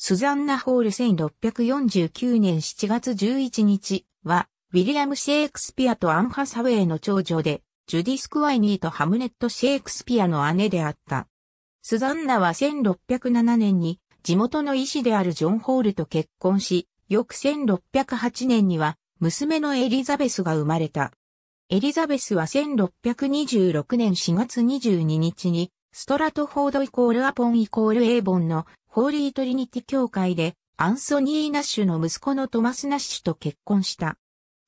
スザンナ・ホール1649年7月11日は、ウィリアム・シェイクスピアとアン・ハサウェイの長女で、ジュディ・スクワイニーとハムネット・シェイクスピアの姉であった。スザンナは1607年に地元の医師であるジョン・ホールと結婚し、翌1608年には娘のエリザベスが生まれた。エリザベスは1626年4月22日にストラトフォードイコールアポンイコールエーボンのホーリートリニティ教会でアンソニー・ナッシュの息子のトマス・ナッシュと結婚した。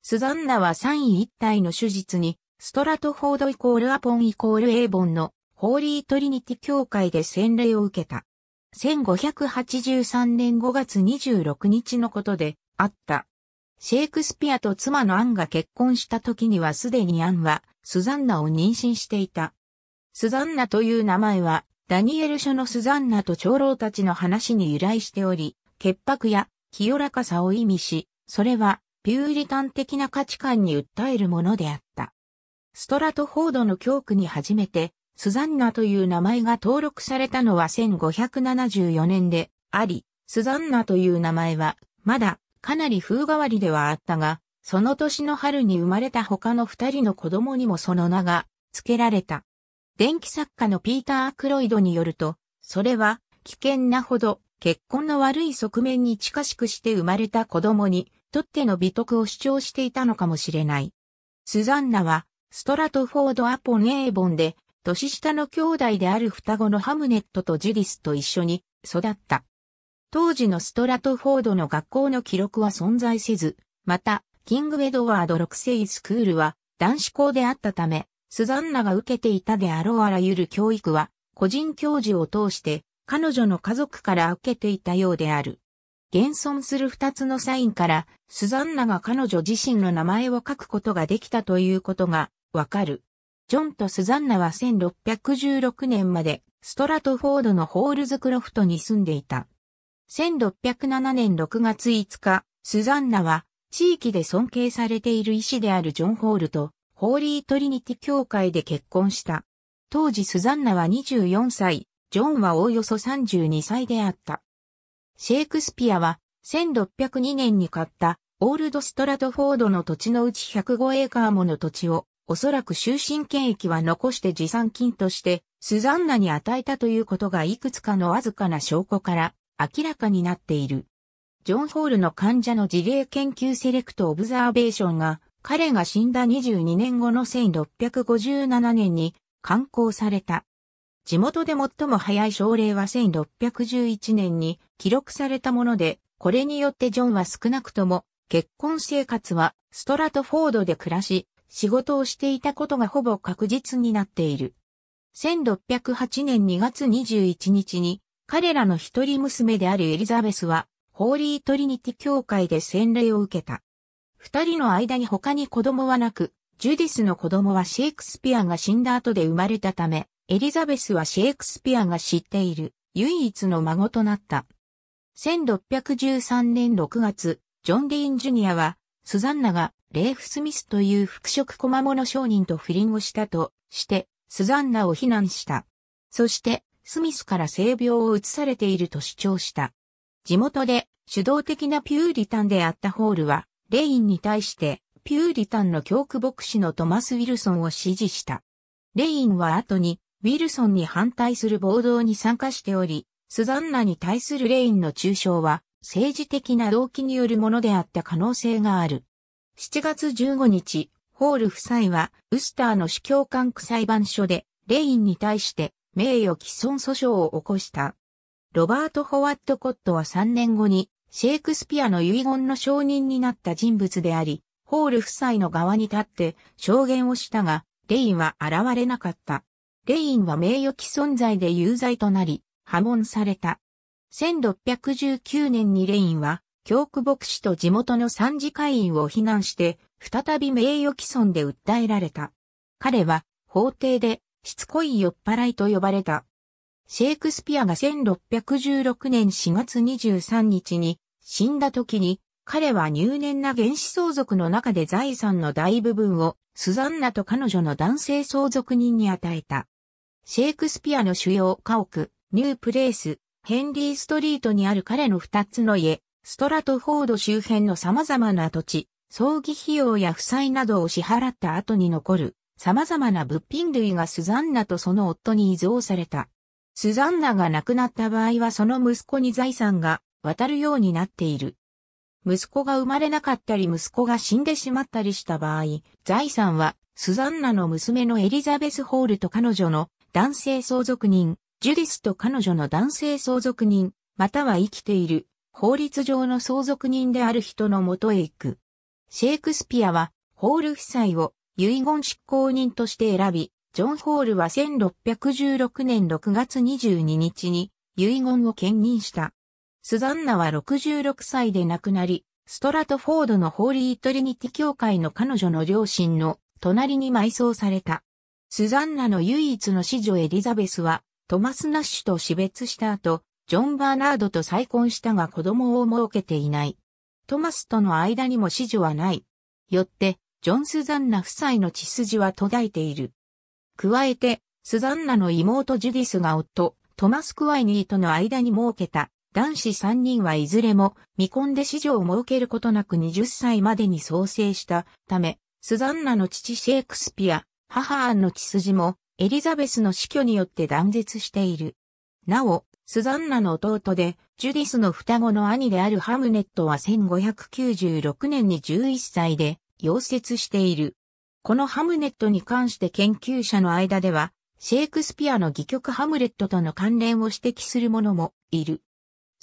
スザンナは三位一体の手術に、ストラトフォードイコールアポンイコールエーボンのホーリートリニティ教会で洗礼を受けた。1583年5月26日のことであった。シェイクスピアと妻のアンが結婚した時にはすでにアンはスザンナを妊娠していた。スザンナという名前はダニエル書のスザンナと長老たちの話に由来しており、潔白や清らかさを意味し、それはピューリタン的な価値観に訴えるものであった。ストラトフォードの教区に初めて、スザンナという名前が登録されたのは1574年であり、スザンナという名前は、まだかなり風変わりではあったが、その年の春に生まれた他の二人の子供にもその名が付けられた。電気作家のピーター・アクロイドによると、それは危険なほど結婚の悪い側面に近しくして生まれた子供にとっての美徳を主張していたのかもしれない。スザンナはストラトフォード・アポエーボンで年下の兄弟である双子のハムネットとジュディスと一緒に育った。当時のストラトフォードの学校の記録は存在せず、また、キング・エドワード6世スクールは男子校であったため、スザンナが受けていたであろうあらゆる教育は、個人教授を通して、彼女の家族から受けていたようである。現存する二つのサインから、スザンナが彼女自身の名前を書くことができたということがわかる。ジョンとスザンナは1616年までストラトフォードのホールズクロフトに住んでいた。1607年6月5日、スザンナは地域で尊敬されている医師であるジョン・ホールとホーリートリニティ教会で結婚した。当時スザンナは24歳、ジョンはおおよそ32歳であった。シェイクスピアは1602年に買ったオールドストラトフォードの土地のうち105エーカーもの土地をおそらく終身権益は残して持参金としてスザンナに与えたということがいくつかのわずかな証拠から明らかになっている。ジョン・ホールの患者の事例研究セレクト・オブザーベーションが彼が死んだ22年後の1657年に刊行された。地元で最も早い症例は1611年に記録されたもので、これによってジョンは少なくとも結婚生活はストラトフォードで暮らし、仕事をしていたことがほぼ確実になっている。1608年2月21日に彼らの一人娘であるエリザベスはホーリートリニティ教会で洗礼を受けた。二人の間に他に子供はなく、ジュディスの子供はシェイクスピアが死んだ後で生まれたため、エリザベスはシェイクスピアが知っている唯一の孫となった。1613年6月、ジョン・ディーン・ジュニアは、スザンナがレーフ・スミスという服飾小間物商人と不倫をしたとして、スザンナを非難した。そして、スミスから性病を移されていると主張した。地元で主導的なピューリタンであったホールは、レインに対してピューリタンの教区牧師のトマス・ウィルソンを支持した。レインは後にウィルソンに反対する暴動に参加しており、スザンナに対するレインの中傷は政治的な動機によるものであった可能性がある。7月15日、ホール夫妻はウスターの司教官区裁判所でレインに対して名誉毀損訴訟を起こした。ロバート・ホワット・コットは3年後にシェイクスピアの遺言の証人になった人物であり、ホール夫妻の側に立って証言をしたが、レインは現れなかった。レインは名誉毀損罪で有罪となり、破門された。1619年にレインは、教区牧師と地元の参事会員を非難して、再び名誉毀損で訴えられた。彼は、法廷で、しつこい酔っ払いと呼ばれた。シェイクスピアが1616年4月23日に死んだ時に、彼は入念な原始相続の中で財産の大部分をスザンナと彼女の男性相続人に与えた。シェイクスピアの主要家屋、ニュープレイス、ヘンリーストリートにある彼の二つの家、ストラトフォード周辺の様々な土地、葬儀費用や負債などを支払った後に残る様々な物品類がスザンナとその夫に依贈された。スザンナが亡くなった場合はその息子に財産が渡るようになっている。息子が生まれなかったり息子が死んでしまったりした場合、財産はスザンナの娘のエリザベス・ホールと彼女の男性相続人、ジュディスと彼女の男性相続人、または生きている法律上の相続人である人のもとへ行く。シェイクスピアはホール夫妻を遺言執行人として選び、ジョン・ホールは1616年6月22日に遺言を兼任した。スザンナは66歳で亡くなり、ストラトフォードのホーリートリニティ教会の彼女の両親の隣に埋葬された。スザンナの唯一の子女エリザベスは、トマス・ナッシュと死別した後、ジョン・バーナードと再婚したが子供を設けていない。トマスとの間にも子女はない。よって、ジョン・スザンナ夫妻の血筋は途絶えている。加えて、スザンナの妹ジュディスが夫、トマス・クワイニーとの間に設けた男子3人はいずれも未婚で子女を設けることなく20歳までに創生したため、スザンナの父シェイクスピア、母アンの血筋もエリザベスの死去によって断絶している。なお、スザンナの弟で、ジュディスの双子の兄であるハムネットは1596年に11歳で、溶接している。このハムネットに関して研究者の間では、シェイクスピアの戯曲ハムレットとの関連を指摘する者もいる。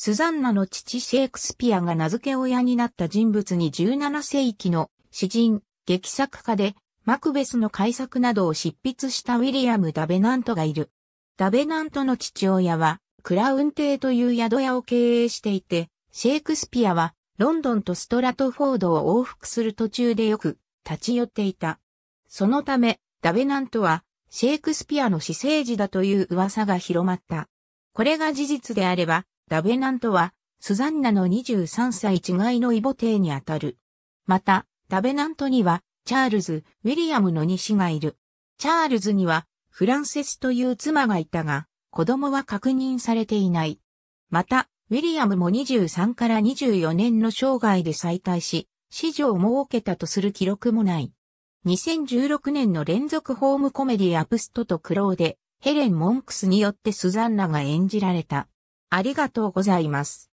スザンナの父シェイクスピアが名付け親になった人物に17世紀の詩人、劇作家で、マクベスの改作などを執筆したウィリアム・ダベナントがいる。ダベナントの父親は、クラウン邸という宿屋を経営していて、シェイクスピアは、ロンドンとストラトフォードを往復する途中でよく、立ち寄っていた。そのため、ダベナントは、シェイクスピアの私生児だという噂が広まった。これが事実であれば、ラベナントは、スザンナの23歳違いの異母帝にあたる。また、ラベナントには、チャールズ、ウィリアムの2子がいる。チャールズには、フランセスという妻がいたが、子供は確認されていない。また、ウィリアムも23から24年の生涯で再退し、子女を設けたとする記録もない。2016年の連続ホームコメディアプストと苦労で、ヘレン・モンクスによってスザンナが演じられた。ありがとうございます。